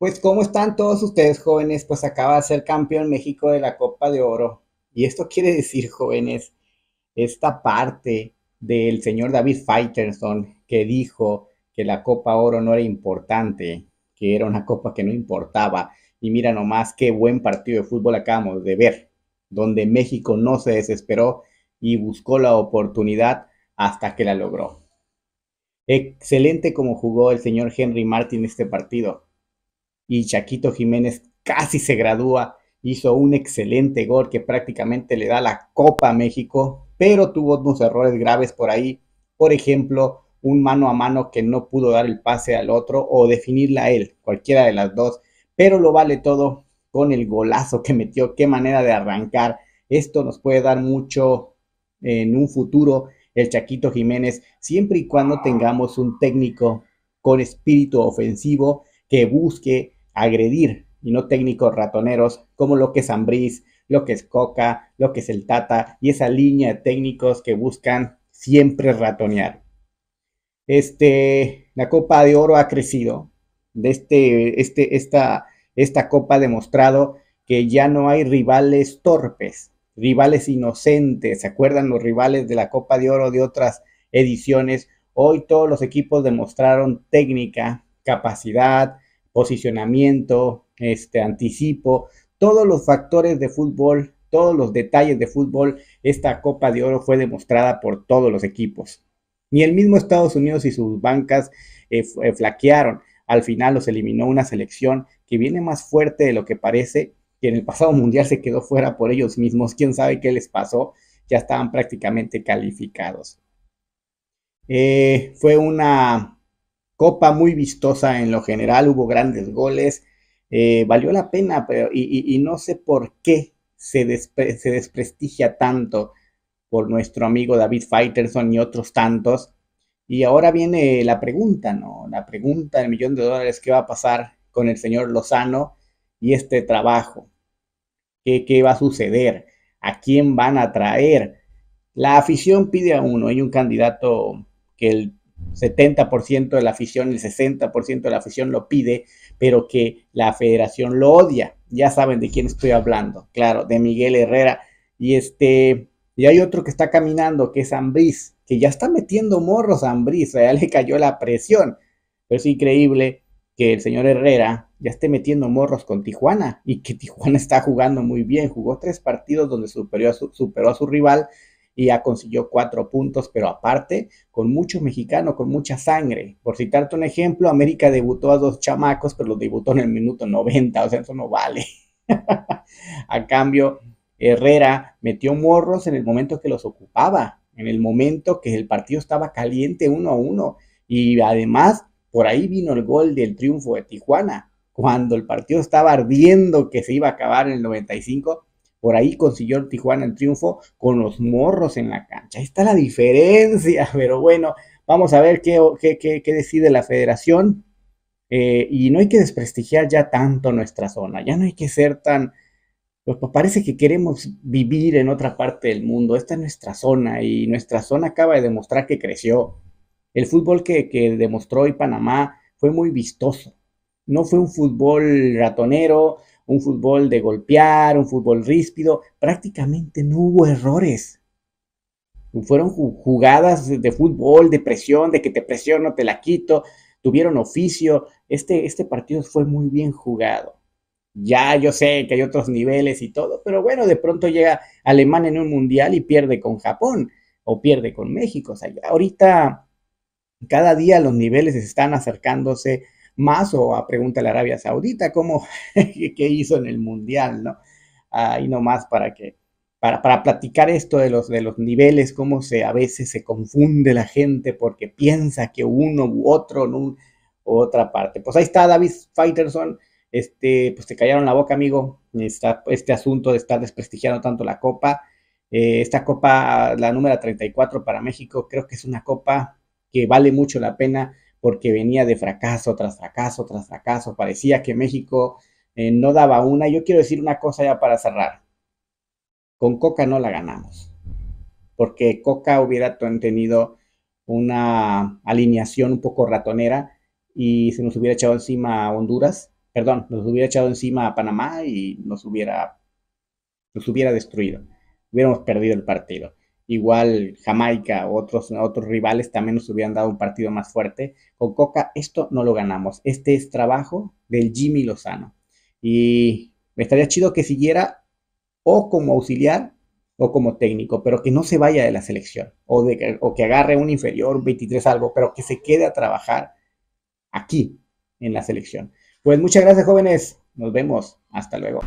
Pues, ¿cómo están todos ustedes, jóvenes? Pues acaba de ser campeón México de la Copa de Oro. Y esto quiere decir, jóvenes, esta parte del señor David fighterson que dijo que la Copa Oro no era importante, que era una copa que no importaba. Y mira nomás qué buen partido de fútbol acabamos de ver, donde México no se desesperó y buscó la oportunidad hasta que la logró. Excelente como jugó el señor Henry Martin este partido y Chaquito Jiménez casi se gradúa, hizo un excelente gol que prácticamente le da la Copa a México, pero tuvo unos errores graves por ahí, por ejemplo, un mano a mano que no pudo dar el pase al otro o definirla él, cualquiera de las dos, pero lo vale todo con el golazo que metió, qué manera de arrancar. Esto nos puede dar mucho en un futuro el Chaquito Jiménez, siempre y cuando tengamos un técnico con espíritu ofensivo que busque agredir y no técnicos ratoneros como lo que es Ambriz, lo que es Coca, lo que es el Tata y esa línea de técnicos que buscan siempre ratonear. Este, la Copa de Oro ha crecido. De este, este, esta, esta Copa ha demostrado que ya no hay rivales torpes, rivales inocentes. ¿Se acuerdan los rivales de la Copa de Oro de otras ediciones? Hoy todos los equipos demostraron técnica, capacidad, posicionamiento, este anticipo, todos los factores de fútbol, todos los detalles de fútbol, esta Copa de Oro fue demostrada por todos los equipos. Ni el mismo Estados Unidos y sus bancas eh, eh, flaquearon. Al final los eliminó una selección que viene más fuerte de lo que parece, que en el pasado mundial se quedó fuera por ellos mismos. ¿Quién sabe qué les pasó? Ya estaban prácticamente calificados. Eh, fue una copa muy vistosa en lo general, hubo grandes goles, eh, valió la pena, pero y, no sé por qué se, se, desprestigia tanto por nuestro amigo David Fighterson y otros tantos. Y ahora viene la pregunta, ¿no? La pregunta del millón de dólares, ¿qué va a pasar con el señor Lozano y este trabajo? ¿Qué, qué va a suceder? ¿A quién van a traer? La afición pide a uno, hay un candidato que el 70% de la afición, el 60% de la afición lo pide, pero que la federación lo odia. Ya saben de quién estoy hablando, claro, de Miguel Herrera. Y este, y hay otro que está caminando, que es Ambriz, que ya está metiendo morros a ya le cayó la presión. Pero es increíble que el señor Herrera ya esté metiendo morros con Tijuana y que Tijuana está jugando muy bien. Jugó tres partidos donde superó superó a su rival y ya consiguió cuatro puntos, pero aparte, con mucho mexicano, con mucha sangre. Por citarte un ejemplo, América debutó a dos chamacos, pero los debutó en el minuto 90, o sea, eso no vale. a cambio, Herrera metió morros en el momento que los ocupaba, en el momento que el partido estaba caliente uno a uno. Y además, por ahí vino el gol del triunfo de Tijuana. Cuando el partido estaba ardiendo que se iba a acabar en el 95, por ahí consiguió Tijuana el triunfo con los morros en la cancha. Ahí está la diferencia, pero bueno, vamos a ver qué, decide la federación. Eh, y no hay que desprestigiar ya tanto nuestra zona, ya no hay que ser tan, pues, pues, parece que queremos vivir en otra parte del mundo, esta es nuestra zona y nuestra zona acaba de demostrar que creció. El fútbol que, que demostró hoy Panamá fue muy vistoso, no fue un fútbol ratonero, un fútbol de golpear, un fútbol ríspido, prácticamente no hubo errores. Fueron jugadas de fútbol, de presión, de que te presiono, te la quito, tuvieron oficio. Este, este partido fue muy bien jugado. Ya yo sé que hay otros niveles y todo, pero bueno, de pronto llega Alemania en un mundial y pierde con Japón o pierde con México. O sea, ahorita cada día los niveles están acercándose más o a pregunta a la Arabia Saudita cómo, qué hizo en el Mundial, ¿no? Ahí nomás para que, para, para platicar esto de los, de los niveles, cómo se, a veces se confunde la gente porque piensa que uno u otro en u otra parte. Pues ahí está David Fighterson, este, pues te callaron la boca, amigo, Está, este asunto de estar desprestigiando tanto la Copa. Eh, esta Copa, la número 34 para México, creo que es una Copa que vale mucho la pena porque venía de fracaso tras fracaso tras fracaso. Parecía que México eh, no daba una. Yo quiero decir una cosa ya para cerrar. Con Coca no la ganamos, porque Coca hubiera tenido una alineación un poco ratonera y se nos hubiera echado encima a Honduras, perdón, nos hubiera echado encima a Panamá y nos hubiera, nos hubiera destruido. Hubiéramos perdido el partido. Igual Jamaica, otros, otros rivales también nos hubieran dado un partido más fuerte. Con Coca esto no lo ganamos. Este es trabajo del Jimmy Lozano. Y me estaría chido que siguiera o como auxiliar o como técnico, pero que no se vaya de la selección o, de, o que agarre un inferior, 23 algo, pero que se quede a trabajar aquí en la selección. Pues muchas gracias jóvenes, nos vemos, hasta luego.